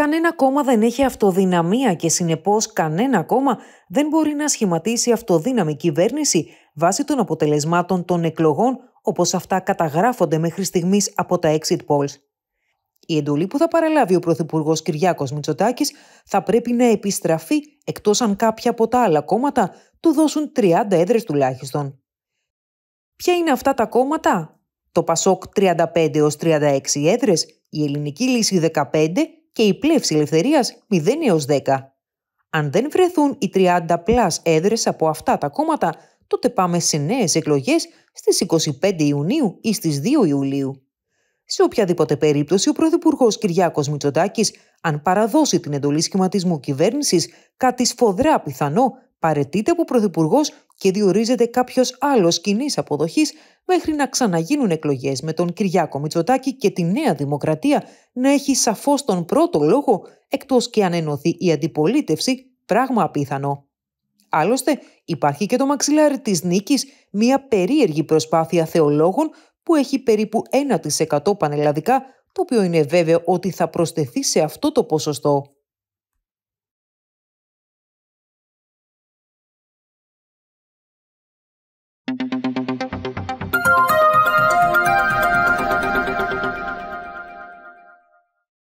Κανένα κόμμα δεν έχει αυτοδυναμία και συνεπώς κανένα κόμμα δεν μπορεί να σχηματίσει αυτοδύναμη κυβέρνηση βάσει των αποτελεσμάτων των εκλογών όπως αυτά καταγράφονται μέχρι στιγμής από τα exit polls. Η εντολή που θα παραλάβει ο Πρωθυπουργός Κυριάκος Μητσοτάκης θα πρέπει να επιστραφεί εκτός αν κάποια από τα άλλα κόμματα του δώσουν 30 έδρες τουλάχιστον. Ποια είναι αυτά τα κόμματα? Το ΠΑΣΟΚ 35 έως 36 έδρες, η Ελληνική Λύση 15 και η πλεύση ελευθερίας 0 έως 10. Αν δεν βρεθούν οι 30 πλάς έδρες από αυτά τα κόμματα, τότε πάμε σε νέες εκλογές στις 25 Ιουνίου ή στις 2 Ιουλίου. Σε οποιαδήποτε περίπτωση, ο Πρωθυπουργός Κυριάκος Μητσοτάκης, αν παραδώσει την εντολή σχηματισμού κυβέρνησης, κάτι σφοδρά πιθανό, παρετείται από Πρωθυπουργός και διορίζεται κάποιος άλλος κοινής αποδοχής μέχρι να ξαναγίνουν εκλογές με τον Κυριάκο Μητσοτάκη και τη Νέα Δημοκρατία να έχει σαφώς τον πρώτο λόγο, εκτός και αν ενωθεί η αντιπολίτευση, πράγμα απίθανο. Άλλωστε, υπάρχει και το μαξιλάρι της νίκης, μια περίεργη προσπάθεια θεολόγων που έχει περίπου 1% πανελλαδικά, το οποίο είναι βέβαιο ότι θα προσθεθεί σε αυτό το ποσοστό.